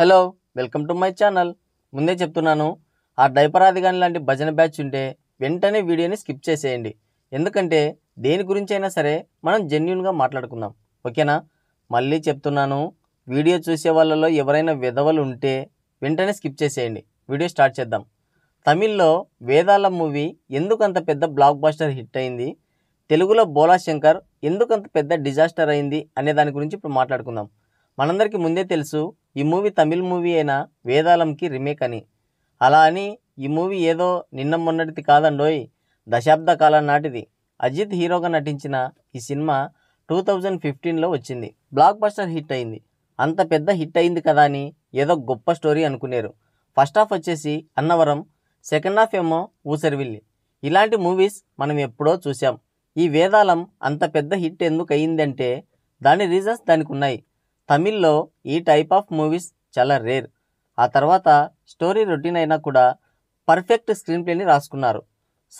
hello welcome to my channel ముందే చెప్తున్నాను ఆ డైపరాది కానీ లాంటి భజన బ్యాచ్ ఉంటే వెంటనే వీడియోని స్కిప్ చేసేయండి ఎందుకంటే దేని గురించి అయినా సరే మనం జెన్యున్గా మాట్లాడుకుందాం ఓకేనా మళ్ళీ చెప్తున్నాను వీడియో చూసే వాళ్ళలో ఎవరైనా విధవలు ఉంటే వెంటనే స్కిప్ చేసేయండి వీడియో స్టార్ట్ చేద్దాం తమిళ్లో వేదాల మూవీ ఎందుకు అంత పెద్ద బ్లాక్ బాస్టర్ హిట్ అయింది తెలుగులో బోలా శంకర్ ఎందుకు అంత పెద్ద డిజాస్టర్ అయింది అనే దాని గురించి ఇప్పుడు మాట్లాడుకుందాం మనందరికీ ముందే తెలుసు ఈ మూవీ తమిళ్ మూవీ అయిన వేదాలంకి రీమేక్ అని అలా అని ఈ మూవీ ఏదో నిన్న మొన్నటిది కాదండోయ్ దశాబ్ద కాలం నాటిది అజిత్ హీరోగా నటించిన ఈ సినిమా టూ థౌజండ్ ఫిఫ్టీన్లో వచ్చింది బ్లాక్ బస్టర్ హిట్ అయింది అంత పెద్ద హిట్ అయింది కదా అని ఏదో గొప్ప స్టోరీ అనుకునేరు ఫస్ట్ హాఫ్ వచ్చేసి అన్నవరం సెకండ్ హాఫ్ ఏమో ఊసరివిల్లి ఇలాంటి మూవీస్ మనం ఎప్పుడో చూసాం ఈ వేదాలం అంత పెద్ద హిట్ ఎందుకు అయ్యిందంటే దాని రీజన్స్ దానికి ఉన్నాయి తమిళ్లో ఈ టైప్ ఆఫ్ మూవీస్ చాలా రేర్ ఆ తర్వాత స్టోరీ రొటీన్ అయినా కూడా పర్ఫెక్ట్ స్క్రీన్ ప్లేని రాసుకున్నారు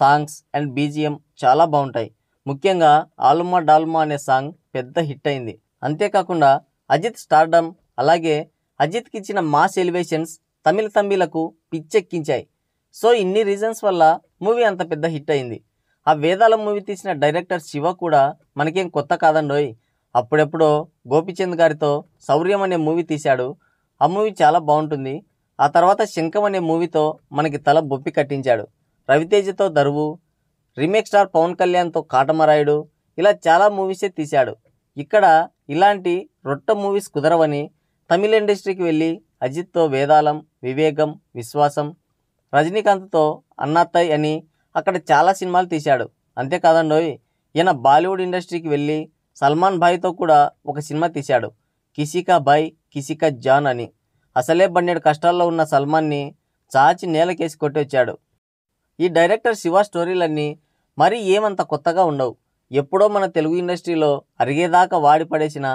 సాంగ్స్ అండ్ బీజిఎం చాలా బాగుంటాయి ముఖ్యంగా ఆలుమా డాల్మా అనే సాంగ్ పెద్ద హిట్ అయింది అంతేకాకుండా అజిత్ స్టార్డమ్ అలాగే అజిత్కి ఇచ్చిన మాస్ ఎలివేషన్స్ తమిళ తమ్మిలకు పిచ్చెక్కించాయి సో ఇన్ని రీజన్స్ వల్ల మూవీ అంత పెద్ద హిట్ అయింది ఆ వేదాల మూవీ తీసిన డైరెక్టర్ శివ కూడా మనకేం కొత్త కాదండోయ్ అప్పుడెప్పుడో గోపిచంద్ గారితో శౌర్యం అనే మూవీ తీశాడు ఆ మూవీ చాలా బాగుంటుంది ఆ తర్వాత శంఖం అనే మూవీతో మనకి తల బొప్పి కట్టించాడు రవితేజతో దరువు రీమేక్ స్టార్ పవన్ కళ్యాణ్తో కాటమరాయుడు ఇలా చాలా మూవీసే తీశాడు ఇక్కడ ఇలాంటి రొట్ట మూవీస్ కుదరవని తమిళ ఇండస్ట్రీకి వెళ్ళి అజిత్తో వేదాలం వివేగం విశ్వాసం రజనీకాంత్తో అన్నాతయ్ అని అక్కడ చాలా సినిమాలు తీశాడు అంతేకాదండోయ్ ఈయన బాలీవుడ్ ఇండస్ట్రీకి వెళ్ళి సల్మాన్ భాయ్తో కూడా ఒక సినిమా తీశాడు కిసికా భాయ్ కిసికా జాన్ అని అసలే బండెడు కష్టాల్లో ఉన్న సల్మాన్ని చాచి నేలకేసి కొట్టొచ్చాడు ఈ డైరెక్టర్ శివ స్టోరీలన్నీ మరీ ఏమంత కొత్తగా ఉండవు ఎప్పుడో మన తెలుగు ఇండస్ట్రీలో అరిగేదాకా వాడి పడేసిన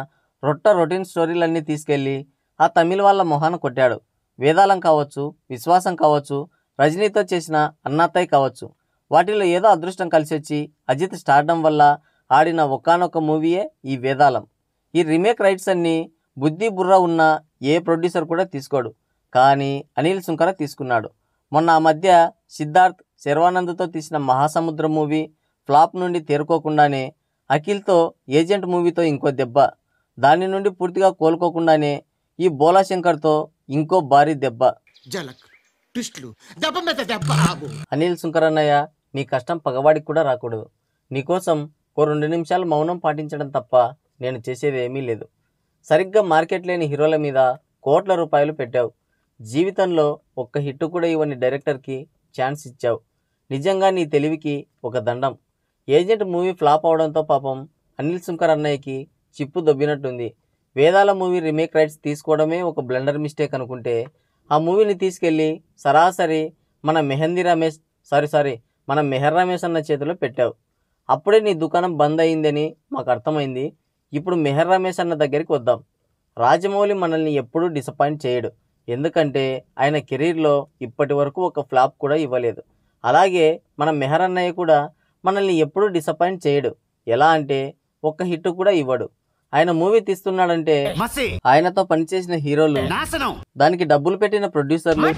రొట్ట రొటీన్ స్టోరీలన్నీ తీసుకెళ్ళి ఆ తమిళ వాళ్ళ మొహాన కొట్టాడు వేదాలం కావచ్చు విశ్వాసం కావచ్చు రజనీతో చేసిన అన్నాతయ్య కావచ్చు వాటిలో ఏదో అదృష్టం కలిసి వచ్చి అజిత్ స్టార్డం వల్ల ఆడిన ఒకనొక మూవీయే ఈ వేదాలం ఈ రీమేక్ రైట్స్ అన్ని బుద్ధి బుర్ర ఉన్న ఏ ప్రొడ్యూసర్ కూడా తీసుకోడు కానీ అనిల్ సుంకర తీసుకున్నాడు మొన్న ఆ మధ్య సిద్ధార్థ్ శర్వానంద్తో తీసిన మహాసముద్ర మూవీ ఫ్లాప్ నుండి తేరుకోకుండానే అఖిల్తో ఏజెంట్ మూవీతో ఇంకో దెబ్బ దాని నుండి పూర్తిగా కోలుకోకుండానే ఈ బోలా శంకర్తో ఇంకో భారీ దెబ్బ అనిల్ అన్నయ్య నీ కష్టం పగవాడికి కూడా రాకూడదు నీకోసం ఓ రెండు నిమిషాలు మౌనం పాటించడం తప్ప నేను చేసేది ఏమీ లేదు సరిగ్గా మార్కెట్ లేని హీరోల మీద కోట్ల రూపాయలు పెట్టావు జీవితంలో ఒక్క హిట్ కూడా ఇవ్వని డైరెక్టర్కి ఛాన్స్ ఇచ్చావు నిజంగా నీ తెలివికి ఒక దండం ఏజెంట్ మూవీ ఫ్లాప్ అవడంతో పాపం అనిల్ శంకర్ అన్నయ్యకి చిప్పు దొబ్బినట్టుంది వేదాల మూవీ రీమేక్ రైట్స్ తీసుకోవడమే ఒక బ్లెండర్ మిస్టేక్ అనుకుంటే ఆ మూవీని తీసుకెళ్ళి సరాసరి మన మెహందీ రమేష్ సారీ సారీ మన మెహర్ రమేష్ అన్న చేతిలో పెట్టావు అప్పుడే నీ దుకాణం బంద్ అయిందని మాకు అర్థమైంది ఇప్పుడు మెహర్ రమేష్ అన్న దగ్గరికి వద్దాం రాజమౌళి మనల్ని ఎప్పుడూ డిసప్పాయింట్ చేయడు ఎందుకంటే ఆయన కెరీర్లో ఇప్పటి వరకు ఒక ఫ్లాప్ కూడా ఇవ్వలేదు అలాగే మన మెహర్ అన్నయ్య కూడా మనల్ని ఎప్పుడూ డిసప్పాయింట్ చేయడు ఎలా అంటే ఒక్క హిట్ కూడా ఇవ్వడు ఆయన మూవీ తీస్తున్నాడంటే ఆయనతో పనిచేసిన హీరోలు దానికి డబ్బులు పెట్టిన ప్రొడ్యూసర్లు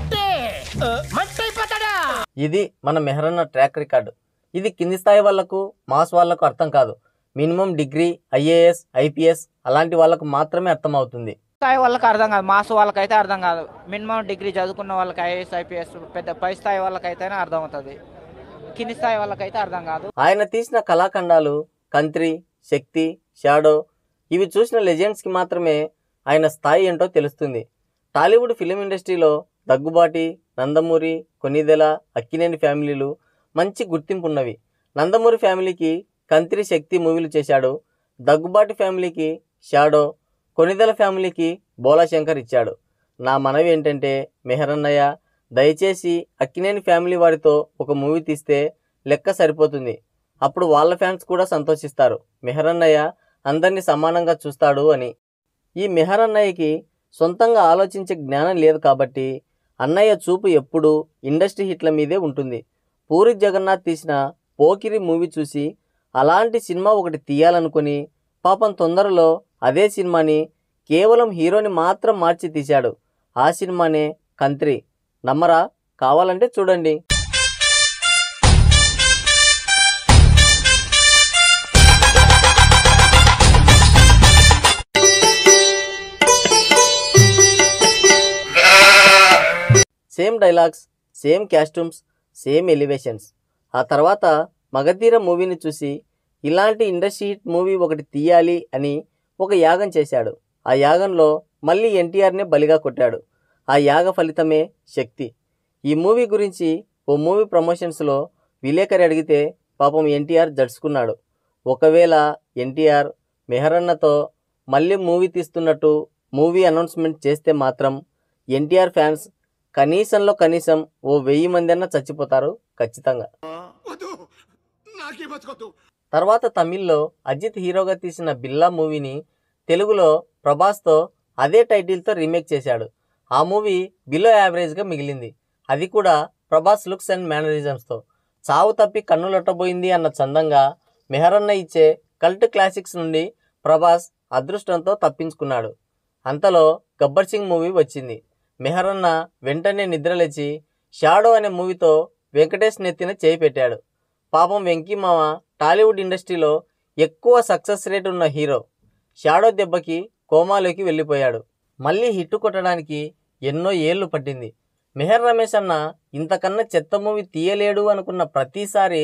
ఇది మన మెహరన్న ట్రాక్ రికార్డు ఇది కింది స్థాయి వాళ్లకు మాస్ వాళ్లకు అర్థం కాదు మినిమం డిగ్రీ ఐఏఎస్ ఐపీఎస్ అలాంటి వాళ్ళకు మాత్రమే అర్థం అవుతుంది స్థాయి వాళ్ళకి అర్థం కాదు మాస్ వాళ్ళకైతే అర్థం కాదు మినిమం డిగ్రీ చదువుకున్న వాళ్ళకి ఐఏఎస్ ఐపీఎస్ పెద్ద పై స్థాయి వాళ్ళకైతేనే అర్థం అవుతుంది కింది స్థాయి వాళ్ళకైతే అర్థం కాదు ఆయన తీసిన కళాఖండాలు కంత్రి శక్తి షాడో ఇవి చూసిన లెజెండ్స్కి మాత్రమే ఆయన స్థాయి ఏంటో తెలుస్తుంది టాలీవుడ్ ఫిలిం ఇండస్ట్రీలో దగ్గుబాటి నందమూరి కొన్నిదెల అక్కినేని ఫ్యామిలీలు మంచి గుర్తింపు ఉన్నవి నందమూరి ఫ్యామిలీకి కంత్రి శక్తి మూవీలు చేశాడు దగ్గుబాటి ఫ్యామిలీకి షాడో కొనిదల ఫ్యామిలీకి బోలాశంకర్ ఇచ్చాడు నా మనవి ఏంటంటే మెహరన్నయ్య దయచేసి అక్కినేని ఫ్యామిలీ వారితో ఒక మూవీ తీస్తే లెక్క సరిపోతుంది అప్పుడు వాళ్ళ ఫ్యాన్స్ కూడా సంతోషిస్తారు మెహరన్నయ్య అందరినీ సమానంగా చూస్తాడు అని ఈ మెహరన్నయ్యకి సొంతంగా ఆలోచించే జ్ఞానం లేదు కాబట్టి అన్నయ్య చూపు ఎప్పుడూ ఇండస్ట్రీ హిట్ల మీదే ఉంటుంది పూరి జగన్నాథ్ తీసిన పోకిరి మూవీ చూసి అలాంటి సినిమా ఒకటి తీయాలనుకుని పాపం తొందరలో అదే సినిమాని కేవలం హీరోని మాత్రం మార్చి తీశాడు ఆ సినిమానే కంత్రి నమ్మరా కావాలంటే చూడండి same dialogues same costumes same elevations ఆ తర్వాత మగధీర మూవీని చూసి ఇలాంటి ఇండస్ట్రీ హిట్ మూవీ ఒకటి తీయాలి అని ఒక యాగం చేశాడు ఆ యాగంలో మళ్ళీ ఎన్టీఆర్నే బలిగా కొట్టాడు ఆ యాగ ఫలితమే శక్తి ఈ మూవీ గురించి ఓ మూవీ ప్రమోషన్స్లో విలేకరి అడిగితే పాపం ఎన్టీఆర్ జడుచుకున్నాడు ఒకవేళ ఎన్టీఆర్ మెహరన్నతో మళ్ళీ మూవీ తీస్తున్నట్టు మూవీ అనౌన్స్మెంట్ చేస్తే మాత్రం ఎన్టీఆర్ ఫ్యాన్స్ కనీసంలో కనీసం ఓ వెయ్యి మంది అన్న చచ్చిపోతారు ఖచ్చితంగా తర్వాత తమిళ్లో అజిత్ హీరోగా తీసిన బిల్లా మూవీని తెలుగులో ప్రభాస్తో అదే టైటిల్తో రీమేక్ చేశాడు ఆ మూవీ బిలో యావరేజ్గా మిగిలింది అది కూడా ప్రభాస్ లుక్స్ అండ్ మేనరిజమ్స్తో చావు తప్పి కన్నులొట్టబోయింది అన్న చందంగా మెహరన్న ఇచ్చే కల్ట్ క్లాసిక్స్ నుండి ప్రభాస్ అదృష్టంతో తప్పించుకున్నాడు అంతలో గబ్బర్ సింగ్ మూవీ వచ్చింది మెహరన్న వెంటనే నిద్రలేచి షాడో అనే మూవీతో వెంకటేష్ నెత్తిన చేయి పెట్టాడు పాపం వెంకీ మామ టాలీవుడ్ ఇండస్ట్రీలో ఎక్కువ సక్సెస్ రేట్ ఉన్న హీరో షాడో దెబ్బకి కోమాలోకి వెళ్ళిపోయాడు మళ్ళీ హిట్ కొట్టడానికి ఎన్నో ఏళ్ళు పట్టింది మెహర్ రమేష్ అన్న ఇంతకన్నా చెత్త మూవీ తీయలేడు అనుకున్న ప్రతిసారి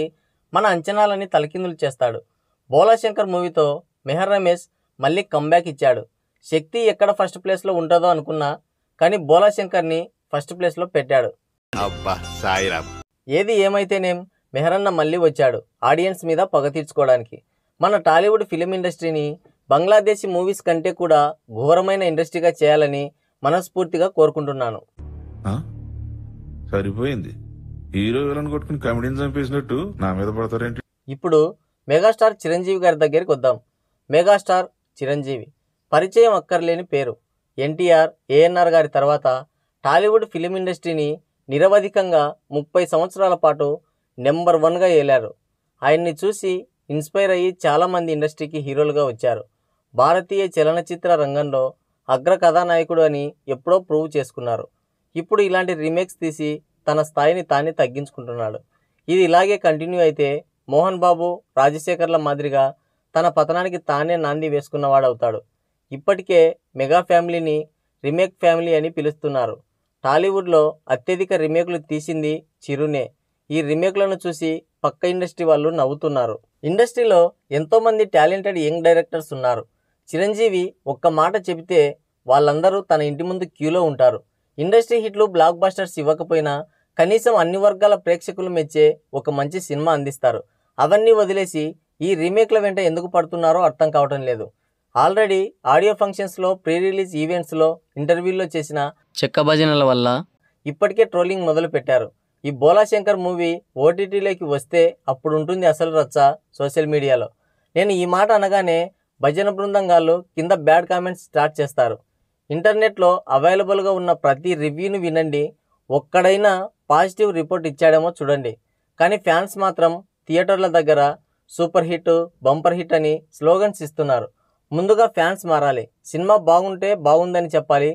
మన అంచనాలని తలకిందులు చేస్తాడు బోలాశంకర్ మూవీతో మెహర్ రమేష్ మళ్ళీ కంబ్యాక్ ఇచ్చాడు శక్తి ఎక్కడ ఫస్ట్ ప్లేస్లో ఉంటుందో అనుకున్నా కానీ ని ఫస్ట్ ప్లేస్లో పెట్టాడు ఏది ఏమైతేనేం మెహరన్న మళ్ళీ వచ్చాడు ఆడియన్స్ మీద పగ తీర్చుకోవడానికి మన టాలీవుడ్ ఫిలిం ఇండస్ట్రీని బంగ్లాదేశీ మూవీస్ కంటే కూడా ఘోరమైన ఇండస్ట్రీగా చేయాలని మనస్ఫూర్తిగా కోరుకుంటున్నాను సరిపోయింది నా మీద ఇప్పుడు మెగాస్టార్ చిరంజీవి గారి దగ్గరికి వద్దాం మెగాస్టార్ చిరంజీవి పరిచయం అక్కర్లేని పేరు ఎన్టీఆర్ ఏఎన్ఆర్ గారి తర్వాత టాలీవుడ్ ఫిలిం ఇండస్ట్రీని నిరవధికంగా ముప్పై సంవత్సరాల పాటు నెంబర్ వన్గా ఏలారు ఆయన్ని చూసి ఇన్స్పైర్ అయ్యి చాలామంది ఇండస్ట్రీకి హీరోలుగా వచ్చారు భారతీయ చలనచిత్ర రంగంలో అగ్ర కథానాయకుడు అని ఎప్పుడో ప్రూవ్ చేసుకున్నారు ఇప్పుడు ఇలాంటి రీమేక్స్ తీసి తన స్థాయిని తానే తగ్గించుకుంటున్నాడు ఇది ఇలాగే కంటిన్యూ అయితే మోహన్ బాబు రాజశేఖర్ల మాదిరిగా తన పతనానికి తానే నాంది వేసుకున్నవాడవుతాడు ఇప్పటికే మెగా ఫ్యామిలీని రీమేక్ ఫ్యామిలీ అని పిలుస్తున్నారు టాలీవుడ్లో అత్యధిక రీమేక్లు తీసింది చిరునే ఈ రీమేక్లను చూసి పక్క ఇండస్ట్రీ వాళ్ళు నవ్వుతున్నారు ఇండస్ట్రీలో ఎంతోమంది టాలెంటెడ్ యంగ్ డైరెక్టర్స్ ఉన్నారు చిరంజీవి ఒక్క మాట చెబితే వాళ్ళందరూ తన ఇంటి ముందు క్యూలో ఉంటారు ఇండస్ట్రీ హిట్లు బ్లాక్ బాస్టర్స్ ఇవ్వకపోయినా కనీసం అన్ని వర్గాల ప్రేక్షకులు మెచ్చే ఒక మంచి సినిమా అందిస్తారు అవన్నీ వదిలేసి ఈ రీమేక్ల వెంట ఎందుకు పడుతున్నారో అర్థం కావటం లేదు ఆల్రెడీ ఆడియో ఫంక్షన్స్లో ప్రీ రిలీజ్ ఈవెంట్స్లో ఇంటర్వ్యూల్లో చేసిన చెక్క భజనల వల్ల ఇప్పటికే ట్రోలింగ్ మొదలు పెట్టారు ఈ బోలాశంకర్ మూవీ ఓటీటీలోకి వస్తే అప్పుడు ఉంటుంది అసలు రచ్చ సోషల్ మీడియాలో నేను ఈ మాట అనగానే భజన బృందంగాళ్ళు కింద బ్యాడ్ కామెంట్స్ స్టార్ట్ చేస్తారు ఇంటర్నెట్లో అవైలబుల్గా ఉన్న ప్రతి రివ్యూను వినండి ఒక్కడైనా పాజిటివ్ రిపోర్ట్ ఇచ్చాడేమో చూడండి కానీ ఫ్యాన్స్ మాత్రం థియేటర్ల దగ్గర సూపర్ హిట్ బంపర్ హిట్ అని స్లోగన్స్ ఇస్తున్నారు ముందుగా ఫ్యాన్స్ మారాలి సినిమా బాగుంటే బాగుందని చెప్పాలి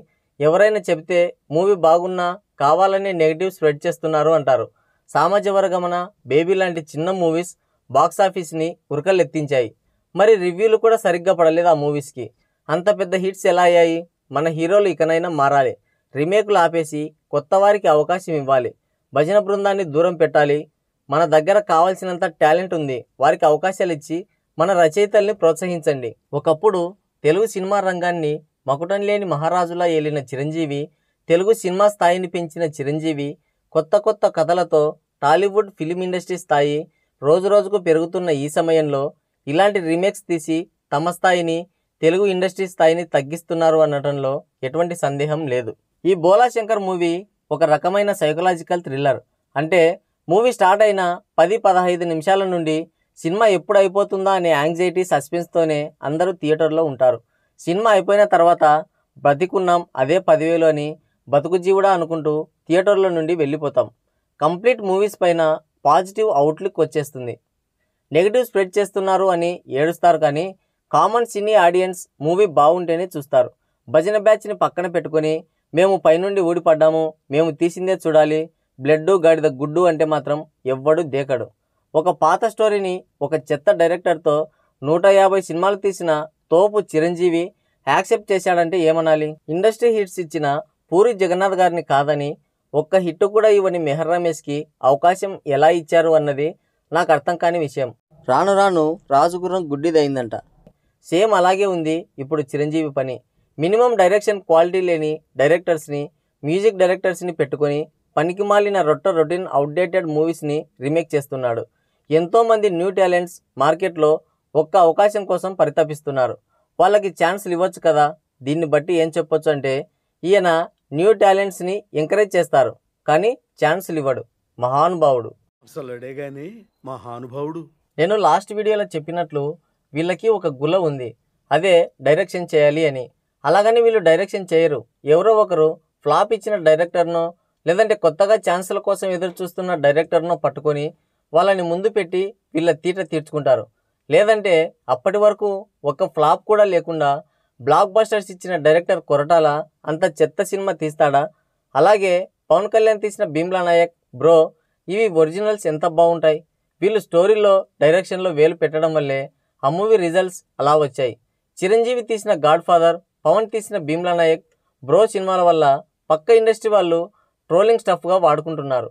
ఎవరైనా చెబితే మూవీ బాగున్నా కావాలని నెగిటివ్ స్ప్రెడ్ చేస్తున్నారు అంటారు సామాజిక వర్గమన బేబీ లాంటి చిన్న మూవీస్ బాక్సాఫీస్ని ఉరకలెత్తించాయి మరి రివ్యూలు కూడా సరిగ్గా పడలేదు ఆ మూవీస్కి అంత పెద్ద హిట్స్ ఎలా అయ్యాయి మన హీరోలు ఇకనైనా మారాలి రీమేక్లు ఆపేసి కొత్త వారికి అవకాశం ఇవ్వాలి భజన బృందాన్ని దూరం పెట్టాలి మన దగ్గర కావాల్సినంత టాలెంట్ ఉంది వారికి అవకాశాలు ఇచ్చి మన రచయితల్ని ప్రోత్సహించండి ఒకప్పుడు తెలుగు సినిమా రంగాన్ని మకుటం లేని మహారాజులా ఏలిన చిరంజీవి తెలుగు సినిమా స్థాయిని పెంచిన చిరంజీవి కొత్త కొత్త కథలతో టాలీవుడ్ ఫిలిం ఇండస్ట్రీ స్థాయి రోజురోజుకు పెరుగుతున్న ఈ సమయంలో ఇలాంటి రీమేక్స్ తీసి తమ స్థాయిని తెలుగు ఇండస్ట్రీ స్థాయిని తగ్గిస్తున్నారు అనటంలో ఎటువంటి సందేహం లేదు ఈ బోలా శంకర్ మూవీ ఒక రకమైన సైకలాజికల్ థ్రిల్లర్ అంటే మూవీ స్టార్ట్ అయిన పది పదహైదు నిమిషాల నుండి సినిమా ఎప్పుడు అయిపోతుందా అనే యాంగ్జైటీ సస్పెన్స్తోనే అందరూ థియేటర్లో ఉంటారు సినిమా అయిపోయిన తర్వాత బ్రతికున్నాం అదే పదివేలు అని బతుకు జీవుడా అనుకుంటూ థియేటర్ల నుండి వెళ్ళిపోతాం కంప్లీట్ మూవీస్ పైన పాజిటివ్ అవుట్లుక్ వచ్చేస్తుంది నెగిటివ్ స్ప్రెడ్ చేస్తున్నారు అని ఏడుస్తారు కానీ కామన్ సినీ ఆడియన్స్ మూవీ బాగుంటేనే చూస్తారు భజన బ్యాచ్ని పక్కన పెట్టుకొని మేము పైనుండి ఊడిపడ్డాము మేము తీసిందే చూడాలి బ్లడ్డు గాడిద గుడ్డు అంటే మాత్రం ఎవ్వడు దేకడు ఒక పాత స్టోరీని ఒక చెత్త డైరెక్టర్తో నూట యాభై సినిమాలు తీసిన తోపు చిరంజీవి యాక్సెప్ట్ చేశాడంటే ఏమనాలి ఇండస్ట్రీ హిట్స్ ఇచ్చిన పూరి జగన్నాథ్ గారిని కాదని ఒక్క హిట్ కూడా ఇవ్వని మెహర్ రమేష్కి అవకాశం ఎలా ఇచ్చారు అన్నది నాకు అర్థం కాని విషయం రాను రాను రాజుగురం గుడ్డిదైందంట సేమ్ అలాగే ఉంది ఇప్పుడు చిరంజీవి పని మినిమం డైరెక్షన్ క్వాలిటీ లేని డైరెక్టర్స్ని మ్యూజిక్ డైరెక్టర్స్ని పెట్టుకొని పనికిమాలిన రొట్ట రొటీన్ అవుట్డేటెడ్ మూవీస్ని రీమేక్ చేస్తున్నాడు ఎంతోమంది న్యూ టాలెంట్స్ మార్కెట్లో ఒక్క అవకాశం కోసం పరితపిస్తున్నారు వాళ్ళకి ఛాన్స్లు ఇవ్వచ్చు కదా దీన్ని బట్టి ఏం చెప్పొచ్చు అంటే ఈయన న్యూ టాలెంట్స్ని ఎంకరేజ్ చేస్తారు కానీ ఛాన్స్లు ఇవ్వడు మహానుభావుడు కానీ మహానుభావుడు నేను లాస్ట్ వీడియోలో చెప్పినట్లు వీళ్ళకి ఒక గుల ఉంది అదే డైరెక్షన్ చేయాలి అని అలాగని వీళ్ళు డైరెక్షన్ చేయరు ఎవరో ఒకరు ఫ్లాప్ ఇచ్చిన డైరెక్టర్నో లేదంటే కొత్తగా ఛాన్సుల కోసం ఎదురు చూస్తున్న డైరెక్టర్నో పట్టుకొని వాళ్ళని ముందు పెట్టి వీళ్ళ తీట తీర్చుకుంటారు లేదంటే అప్పటి వరకు ఒక ఫ్లాప్ కూడా లేకుండా బ్లాక్ బస్టర్స్ ఇచ్చిన డైరెక్టర్ కొరటాల అంత చెత్త సినిమా తీస్తాడా అలాగే పవన్ కళ్యాణ్ తీసిన భీమ్లా నాయక్ బ్రో ఇవి ఒరిజినల్స్ ఎంత బాగుంటాయి వీళ్ళు స్టోరీలో డైరెక్షన్లో వేలు పెట్టడం వల్లే ఆ మూవీ రిజల్ట్స్ అలా వచ్చాయి చిరంజీవి తీసిన గాడ్ ఫాదర్ పవన్ తీసిన భీమ్లా నాయక్ బ్రో సినిమాల వల్ల పక్క ఇండస్ట్రీ వాళ్ళు ట్రోలింగ్ స్టఫ్గా వాడుకుంటున్నారు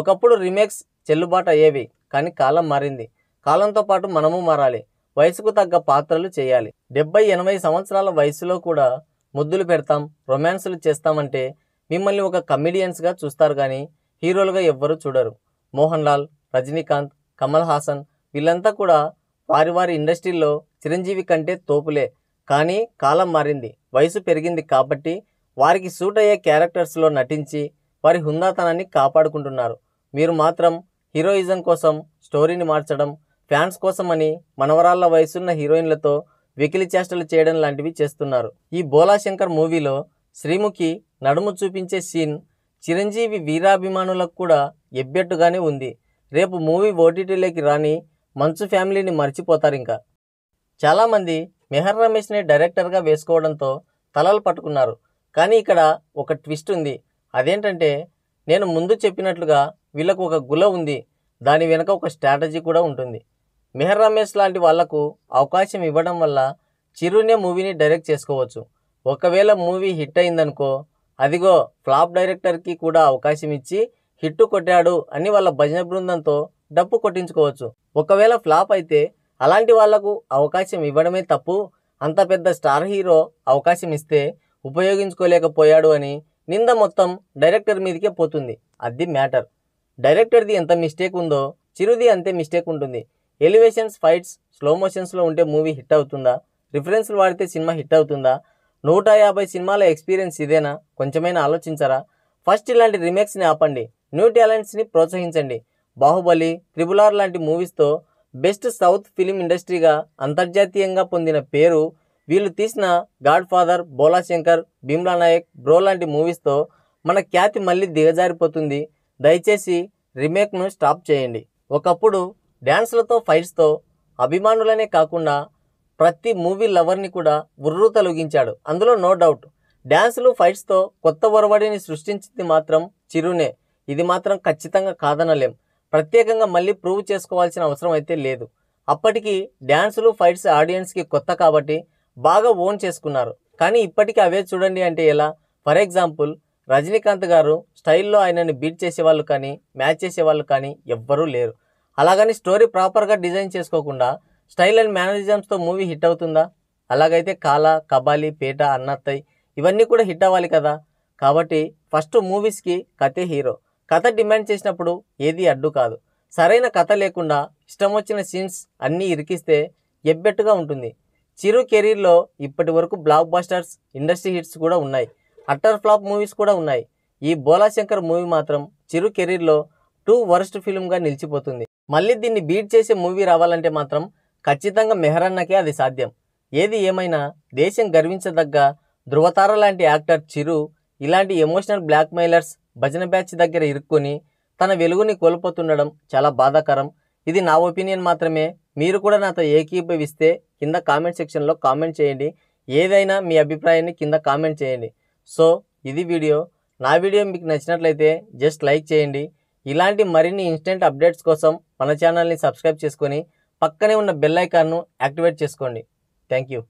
ఒకప్పుడు రీమేక్స్ చెల్లుబాటు అయ్యేవి కానీ కాలం మారింది కాలంతో పాటు మనము మారాలి వయసుకు తగ్గ పాత్రలు చేయాలి డెబ్బై ఎనభై సంవత్సరాల వయసులో కూడా ముద్దులు పెడతాం రొమాన్సులు చేస్తామంటే మిమ్మల్ని ఒక కమెడియన్స్గా చూస్తారు కానీ హీరోలుగా ఎవ్వరూ చూడరు మోహన్ లాల్ రజనీకాంత్ కమల్ హాసన్ వీళ్ళంతా కూడా వారి వారి ఇండస్ట్రీల్లో చిరంజీవి కంటే తోపులే కానీ కాలం మారింది వయసు పెరిగింది కాబట్టి వారికి సూట్ అయ్యే క్యారెక్టర్స్లో నటించి వారి హుందాతనాన్ని కాపాడుకుంటున్నారు మీరు మాత్రం హీరోయిజం కోసం స్టోరీని మార్చడం ఫ్యాన్స్ కోసమని మనవరాళ్ల వయసున్న హీరోయిన్లతో వెకిలి చేష్టలు చేయడం లాంటివి చేస్తున్నారు ఈ బోలాశంకర్ మూవీలో శ్రీముఖి నడుము చూపించే సీన్ చిరంజీవి వీరాభిమానులకు కూడా ఎబ్బెట్టుగానే ఉంది రేపు మూవీ ఓటీటీలోకి రాని మంచు ఫ్యామిలీని మర్చిపోతారు ఇంకా చాలామంది మెహర్ రమేష్ని డైరెక్టర్గా వేసుకోవడంతో తలలు పట్టుకున్నారు కానీ ఇక్కడ ఒక ట్విస్ట్ ఉంది అదేంటంటే నేను ముందు చెప్పినట్లుగా వీళ్ళకు ఒక గుల ఉంది దాని వెనుక ఒక స్ట్రాటజీ కూడా ఉంటుంది మెహర్ రమేష్ లాంటి వాళ్లకు అవకాశం ఇవ్వడం వల్ల చిరునే మూవీని డైరెక్ట్ చేసుకోవచ్చు ఒకవేళ మూవీ హిట్ అయిందనుకో అదిగో ఫ్లాప్ డైరెక్టర్కి కూడా అవకాశం ఇచ్చి హిట్టు కొట్టాడు అని వాళ్ళ భజన బృందంతో డప్పు కొట్టించుకోవచ్చు ఒకవేళ ఫ్లాప్ అయితే అలాంటి వాళ్లకు అవకాశం ఇవ్వడమే తప్పు అంత పెద్ద స్టార్ హీరో అవకాశం ఇస్తే ఉపయోగించుకోలేకపోయాడు అని నింద మొత్తం డైరెక్టర్ మీదకే పోతుంది అది మ్యాటర్ డైరెక్టర్ది ఎంత మిస్టేక్ ఉందో చిరుది అంతే మిస్టేక్ ఉంటుంది ఎలివేషన్స్ ఫైట్స్ స్లో మోషన్స్లో ఉంటే మూవీ హిట్ అవుతుందా రిఫరెన్స్లు వాడితే సినిమా హిట్ అవుతుందా నూట యాభై సినిమాల ఎక్స్పీరియన్స్ ఇదేనా కొంచెమైనా ఆలోచించరా ఫస్ట్ ఇలాంటి రీమేక్స్ని ఆపండి న్యూ టాలెంట్స్ని ప్రోత్సహించండి బాహుబలి త్రిబులార్ లాంటి మూవీస్తో బెస్ట్ సౌత్ ఫిలిం ఇండస్ట్రీగా అంతర్జాతీయంగా పొందిన పేరు వీళ్ళు తీసిన Godfather Shankar Bheemla Nayak Bro లాంటి మూవీస్తో మన ఖ్యాతి మళ్ళీ దిగజారిపోతుంది దయచేసి రీమేక్ను స్టాప్ చేయండి ఒకప్పుడు డ్యాన్స్లతో ఫైట్స్తో అభిమానులనే కాకుండా ప్రతి మూవీ లవర్ని కూడా ఉర్రు తొలగించాడు అందులో నో డౌట్ డ్యాన్సులు ఫైట్స్తో కొత్త ఒరవడిని సృష్టించింది మాత్రం చిరునే ఇది మాత్రం ఖచ్చితంగా కాదనలేం ప్రత్యేకంగా మళ్ళీ ప్రూవ్ చేసుకోవాల్సిన అవసరం అయితే లేదు అప్పటికి డ్యాన్సులు ఫైట్స్ ఆడియన్స్కి కొత్త కాబట్టి బాగా ఓన్ చేసుకున్నారు కానీ ఇప్పటికీ అవే చూడండి అంటే ఎలా ఫర్ ఎగ్జాంపుల్ రజనీకాంత్ గారు స్టైల్లో ఆయనని బీట్ చేసేవాళ్ళు కానీ మ్యాచ్ చేసేవాళ్ళు కానీ ఎవ్వరూ లేరు అలాగని స్టోరీ ప్రాపర్గా డిజైన్ చేసుకోకుండా స్టైల్ అండ్ మేనరిజమ్స్తో మూవీ హిట్ అవుతుందా అలాగైతే కాల కబాలి పేట అన్నత్తయ్ ఇవన్నీ కూడా హిట్ అవ్వాలి కదా కాబట్టి ఫస్ట్ మూవీస్కి కథే హీరో కథ డిమాండ్ చేసినప్పుడు ఏది అడ్డు కాదు సరైన కథ లేకుండా ఇష్టం వచ్చిన సీన్స్ అన్నీ ఇరికిస్తే ఎబ్బెట్టుగా ఉంటుంది చిరు కెరీర్లో ఇప్పటి వరకు బ్లాక్ బాస్టర్స్ ఇండస్ట్రీ హిట్స్ కూడా ఉన్నాయి అట్టర్ ఫ్లాప్ మూవీస్ కూడా ఉన్నాయి ఈ బోలాశంకర్ మూవీ మాత్రం చిరు కెరీర్లో టూ వరస్ట్ ఫిల్మ్గా నిలిచిపోతుంది మళ్ళీ దీన్ని బీట్ చేసే మూవీ రావాలంటే మాత్రం ఖచ్చితంగా మెహరన్నకే అది సాధ్యం ఏది ఏమైనా దేశం గర్వించదగ్గ ధృవతార లాంటి యాక్టర్ చిరు ఇలాంటి ఎమోషనల్ బ్లాక్ మెయిలర్స్ భజన బ్యాచ్ దగ్గర ఇరుక్కుని తన వెలుగుని కోల్పోతుండడం చాలా బాధాకరం ఇది నా ఒపీనియన్ మాత్రమే మీరు కూడా నాతో ఏకీభవిస్తే కింద కామెంట్ సెక్షన్లో కామెంట్ చేయండి ఏదైనా మీ అభిప్రాయాన్ని కింద కామెంట్ చేయండి సో ఇది వీడియో నా వీడియో మీకు నచ్చినట్లయితే జస్ట్ లైక్ చేయండి ఇలాంటి మరిన్ని ఇన్స్టెంట్ అప్డేట్స్ కోసం మన ఛానల్ని సబ్స్క్రైబ్ చేసుకొని పక్కనే ఉన్న బెల్ ఐకాన్ను యాక్టివేట్ చేసుకోండి థ్యాంక్ యూ